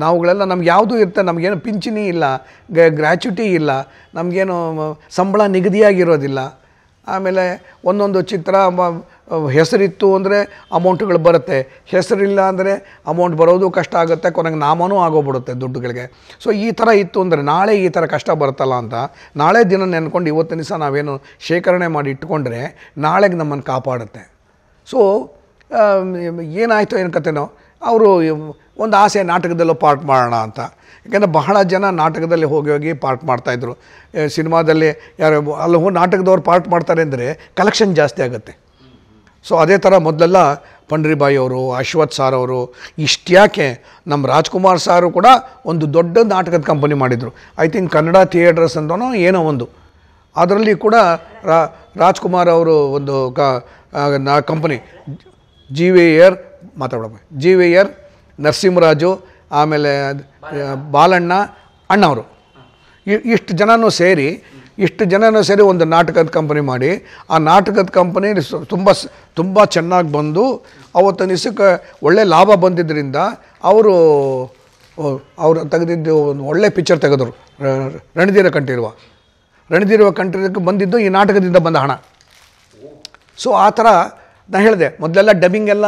ನಾವುಗಳೆಲ್ಲ ನಮ್ಗೆ ಯಾವುದೂ ಇರ್ತಾರೆ ನಮಗೇನು ಪಿಂಚಣಿ ಇಲ್ಲ ಗ್ರ್ಯಾಚ್ಯುಟಿ ಇಲ್ಲ ನಮಗೇನು ಸಂಬಳ ನಿಗದಿಯಾಗಿರೋದಿಲ್ಲ ಆಮೇಲೆ ಒಂದೊಂದು ಚಿತ್ರ ಹೆಸರಿತ್ತು ಅಂದರೆ ಅಮೌಂಟ್ಗಳು ಬರುತ್ತೆ ಹೆಸರಿಲ್ಲ ಅಂದರೆ ಅಮೌಂಟ್ ಬರೋದು ಕಷ್ಟ ಆಗುತ್ತೆ ಕೊನೆಗೆ ನಾಮನೂ ಆಗೋಗ್ಬಿಡುತ್ತೆ ದುಡ್ಡುಗಳಿಗೆ ಸೊ ಈ ಥರ ಇತ್ತು ಅಂದರೆ ನಾಳೆ ಈ ಥರ ಕಷ್ಟ ಬರುತ್ತಲ್ಲ ಅಂತ ನಾಳೆ ದಿನ ನೆನ್ಕೊಂಡು ಇವತ್ತಿನ ದಿವಸ ನಾವೇನು ಶೇಖರಣೆ ಮಾಡಿ ಇಟ್ಕೊಂಡ್ರೆ ನಾಳೆಗೆ ನಮ್ಮನ್ನು ಕಾಪಾಡುತ್ತೆ ಸೊ ಏನಾಯಿತು ಏನು ಕತೆನೋ ಅವರು ಒಂದು ಆಸೆ ನಾಟಕದಲ್ಲೂ ಪಾರ್ಟ್ ಮಾಡೋಣ ಅಂತ ಯಾಕಂದರೆ ಬಹಳ ಜನ ನಾಟಕದಲ್ಲಿ ಹೋಗಿ ಹೋಗಿ ಪಾರ್ಟ್ ಮಾಡ್ತಾಯಿದ್ರು ಸಿನಿಮಾದಲ್ಲಿ ಯಾರು ಅಲ್ಲಿ ಹೋಗಿ ನಾಟಕದವ್ರು ಪಾರ್ಟ್ ಮಾಡ್ತಾರೆ ಅಂದರೆ ಕಲೆಕ್ಷನ್ ಜಾಸ್ತಿ ಆಗುತ್ತೆ ಸೊ ಅದೇ ಥರ ಮೊದಲೆಲ್ಲ ಪಂಡ್ರಿಬಾಯಿ ಅವರು ಅಶ್ವಥ್ ಸಾರ್ ಅವರು ಇಷ್ಟ್ಯಾಕೆ ನಮ್ಮ ರಾಜ್ಕುಮಾರ್ ಸಾರು ಕೂಡ ಒಂದು ದೊಡ್ಡ ನಾಟಕದ ಕಂಪನಿ ಮಾಡಿದರು ಐ ಥಿಂಕ್ ಕನ್ನಡ ಥಿಯೇಟರ್ಸ್ ಅಂತನೋ ಏನೋ ಒಂದು ಅದರಲ್ಲಿ ಕೂಡ ರಾಜ್ಕುಮಾರ್ ಅವರು ಒಂದು ಕಂಪನಿ ಜಿ ವಿ ಇಯರ್ ಮಾತಾಡೋಣ ಜಿ ವಿ ನರಸಿಂಹರಾಜು ಆಮೇಲೆ ಬಾಲಣ್ಣ ಅಣ್ಣವರು ಇಷ್ಟು ಜನನೂ ಸೇರಿ ಇಷ್ಟು ಜನನೂ ಸೇರಿ ಒಂದು ನಾಟಕದ ಕಂಪನಿ ಮಾಡಿ ಆ ನಾಟಕದ ಕಂಪನಿ ತುಂಬ ತುಂಬ ಚೆನ್ನಾಗಿ ಬಂದು ಅವತ್ತು ನಿಸಕ್ಕೆ ಒಳ್ಳೆ ಲಾಭ ಬಂದಿದ್ದರಿಂದ ಅವರು ಅವರು ತೆಗೆದಿದ್ದು ಒಂದು ಒಳ್ಳೆ ಪಿಕ್ಚರ್ ತೆಗೆದರು ರಣಧೀರ ಕಂಠೀರುವ ರಣಧೀರುವ ಕಂಠೀರಕ್ಕೆ ಬಂದಿದ್ದು ಈ ನಾಟಕದಿಂದ ಬಂದ ಹಣ ಸೊ ಆ ಥರ ನಾನು ಹೇಳಿದೆ ಮೊದಲೆಲ್ಲ ಡಬ್ಬಿಂಗ್ ಎಲ್ಲ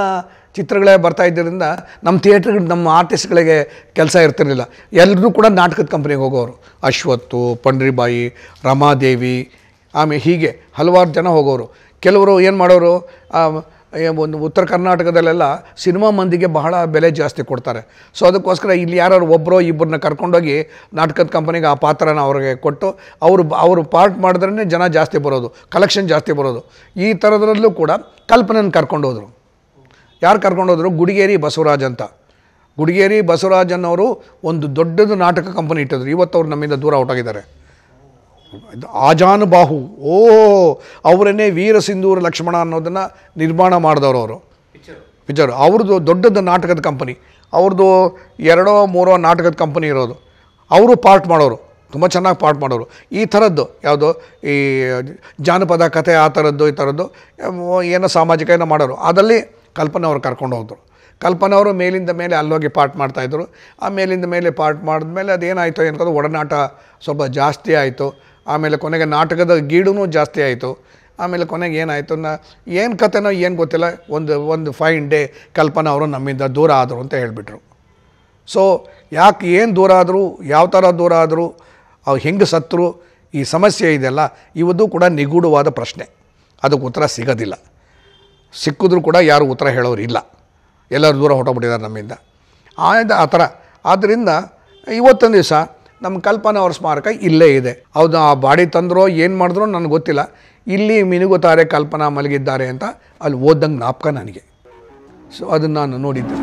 ಚಿತ್ರಗಳೇ ಬರ್ತಾ ಇದ್ದರಿಂದ ನಮ್ಮ ಥಿಯೇಟ್ರ್ ನಮ್ಮ ಆರ್ಟಿಸ್ಟ್ಗಳಿಗೆ ಕೆಲಸ ಇರ್ತಿರಲಿಲ್ಲ ಎಲ್ಲರೂ ಕೂಡ ನಾಟಕದ ಕಂಪ್ನಿಗೆ ಹೋಗೋರು ಅಶ್ವತ್ತು ಪಂಡ್ರಿಬಾಯಿ ರಮಾದೇವಿ ಆಮೇಲೆ ಹೀಗೆ ಹಲವಾರು ಜನ ಹೋಗೋರು ಕೆಲವರು ಏನು ಮಾಡೋರು ಒಂದು ಉತ್ತರ ಕರ್ನಾಟಕದಲ್ಲೆಲ್ಲ ಸಿನಿಮಾ ಮಂದಿಗೆ ಬಹಳ ಬೆಲೆ ಜಾಸ್ತಿ ಕೊಡ್ತಾರೆ ಸೊ ಅದಕ್ಕೋಸ್ಕರ ಇಲ್ಲಿ ಯಾರು ಒಬ್ಬರೋ ಇಬ್ಬರನ್ನ ಕರ್ಕೊಂಡೋಗಿ ನಾಟಕದ ಕಂಪನಿಗೆ ಆ ಪಾತ್ರನ ಅವ್ರಿಗೆ ಕೊಟ್ಟು ಅವರು ಅವರು ಪಾರ್ಟ್ ಮಾಡಿದ್ರೇ ಜನ ಜಾಸ್ತಿ ಬರೋದು ಕಲೆಕ್ಷನ್ ಜಾಸ್ತಿ ಬರೋದು ಈ ಥರದ್ರಲ್ಲೂ ಕೂಡ ಕಲ್ಪನೆಯನ್ನು ಕರ್ಕೊಂಡು ಹೋದರು ಯಾರು ಕರ್ಕೊಂಡೋದ್ರು ಗುಡಿಗೇರಿ ಬಸವರಾಜ್ ಅಂತ ಗುಡಿಗೇರಿ ಬಸವರಾಜ್ ಅನ್ನೋರು ಒಂದು ದೊಡ್ಡದು ನಾಟಕ ಕಂಪನಿ ಇಟ್ಟಿದ್ರು ಇವತ್ತು ಅವ್ರು ನಮ್ಮಿಂದ ದೂರ ಹೊಟ್ಟೋಗಿದ್ದಾರೆ ಆಜಾನು ಬಾಹು ಓ ಅವರನ್ನೇ ವೀರ ಸಿಂಧೂರ ಲಕ್ಷ್ಮಣ ಅನ್ನೋದನ್ನು ನಿರ್ಮಾಣ ಮಾಡಿದವರು ಅವರು ವಿಚಾರ ಅವ್ರದ್ದು ದೊಡ್ಡದ ನಾಟಕದ ಕಂಪನಿ ಅವ್ರದ್ದು ಎರಡೋ ಮೂರೋ ನಾಟಕದ ಕಂಪನಿ ಇರೋದು ಅವರು ಪಾರ್ಟ್ ಮಾಡೋರು ತುಂಬ ಚೆನ್ನಾಗಿ ಪಾರ್ಟ್ ಮಾಡೋರು ಈ ಥರದ್ದು ಯಾವುದು ಈ ಜಾನಪದ ಕಥೆ ಆ ಥರದ್ದು ಈ ಥರದ್ದು ಏನೋ ಸಾಮಾಜಿಕ ಏನೋ ಮಾಡೋರು ಅದರಲ್ಲಿ ಕಲ್ಪನಾ ಅವರು ಕರ್ಕೊಂಡು ಹೋದರು ಕಲ್ಪನಾ ಅವರು ಮೇಲಿಂದ ಮೇಲೆ ಅಲ್ಲೋಗಿ ಪಾರ್ಟ್ ಮಾಡ್ತಾಯಿದ್ರು ಆ ಮೇಲಿಂದ ಮೇಲೆ ಪಾರ್ಟ್ ಮಾಡಿದ್ಮೇಲೆ ಅದೇನಾಯಿತು ಏನಂದ್ರೆ ಒಡನಾಟ ಸ್ವಲ್ಪ ಜಾಸ್ತಿ ಆಯಿತು ಆಮೇಲೆ ಕೊನೆಗೆ ನಾಟಕದ ಗೀಡೂ ಜಾಸ್ತಿ ಆಯಿತು ಆಮೇಲೆ ಕೊನೆಗೆ ಏನಾಯಿತು ನಾ ಏನು ಕಥೆನೋ ಏನು ಗೊತ್ತಿಲ್ಲ ಒಂದು ಒಂದು ಫೈನ್ ಡೇ ಕಲ್ಪನಾ ಅವರು ನಮ್ಮಿಂದ ದೂರ ಆದರು ಅಂತ ಹೇಳಿಬಿಟ್ರು ಸೊ ಯಾಕೆ ಏನು ದೂರ ಆದರೂ ಯಾವ ಥರ ದೂರ ಆದರೂ ಅವು ಹೆಂಗೆ ಸತ್ತರು ಈ ಸಮಸ್ಯೆ ಇದೆಲ್ಲ ಇವತ್ತು ಕೂಡ ನಿಗೂಢವಾದ ಪ್ರಶ್ನೆ ಅದಕ್ಕೆ ಉತ್ತರ ಸಿಗೋದಿಲ್ಲ ಸಿಕ್ಕಿದ್ರು ಕೂಡ ಯಾರು ಉತ್ತರ ಹೇಳೋರು ಇಲ್ಲ ಎಲ್ಲರೂ ದೂರ ಹೊಟ್ಟೋಗ್ಬಿಟ್ಟಿದ್ದಾರೆ ನಮ್ಮಿಂದ ಆಯ್ದ ಆ ಥರ ಆದ್ದರಿಂದ ಇವತ್ತೊಂದು ದಿವಸ ನಮ್ಮ ಕಲ್ಪನಾ ಅವ್ರ ಸ್ಮಾರಕ ಇಲ್ಲೇ ಇದೆ ಹೌದು ಆ ಬಾಡಿ ತಂದರೋ ಏನು ಮಾಡಿದ್ರೋ ನನಗೆ ಗೊತ್ತಿಲ್ಲ ಇಲ್ಲಿ ಮಿನುಗುತ್ತಾರೆ ಕಲ್ಪನಾ ಮಲಗಿದ್ದಾರೆ ಅಂತ ಅಲ್ಲಿ ಓದ್ದಂಗೆ ನಾಪ್ಕ ನನಗೆ ಸೊ ಅದನ್ನು ನಾನು ನೋಡಿದ್ದೆ